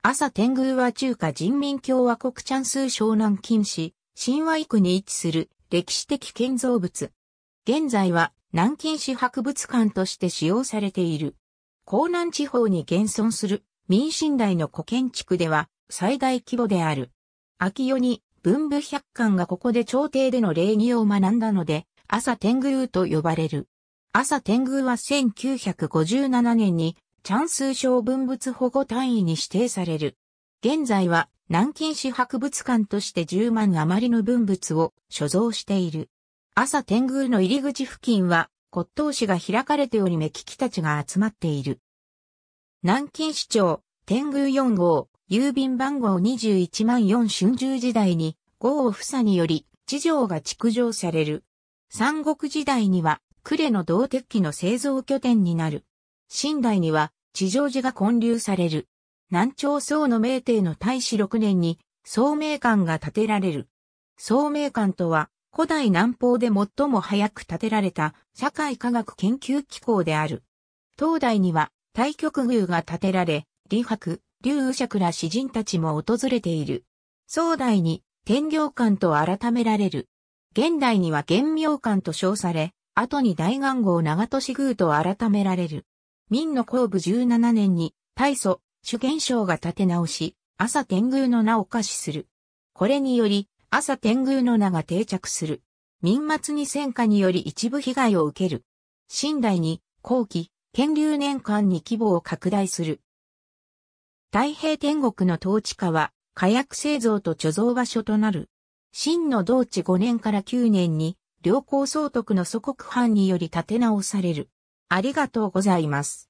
朝天宮は中華人民共和国チャンス湘南近市、新和区に位置する歴史的建造物。現在は南京市博物館として使用されている。江南地方に現存する民信代の古建築では最大規模である。秋夜に文武百官がここで朝廷での礼儀を学んだので、朝天宮と呼ばれる。朝天宮は1957年にチャンスー小文物保護単位に指定される。現在は南京市博物館として10万余りの文物を所蔵している。朝天宮の入り口付近は骨董市が開かれており目利きたちが集まっている。南京市長、天宮4号、郵便番号21万4春秋時代に豪を房により地上が築城される。三国時代には呉の銅鉄器の製造拠点になる。新代には地上寺が建立される。南朝宋の明帝の大使6年に、宋明館が建てられる。宋明館とは、古代南方で最も早く建てられた社会科学研究機構である。東大には、太極宮が建てられ、李白、劉禹釈ら詩人たちも訪れている。宋代に天領館と改められる。現代には玄妙館と称され、後に大願号長門市宮と改められる。明の後部17年に、大祖、主元省が立て直し、朝天宮の名を可視する。これにより、朝天宮の名が定着する。民末に戦火により一部被害を受ける。新代に、後期、建立年間に規模を拡大する。太平天国の統治下は、火薬製造と貯蔵場所となる。新の同治5年から9年に、両好総督の祖国藩により立て直される。ありがとうございます。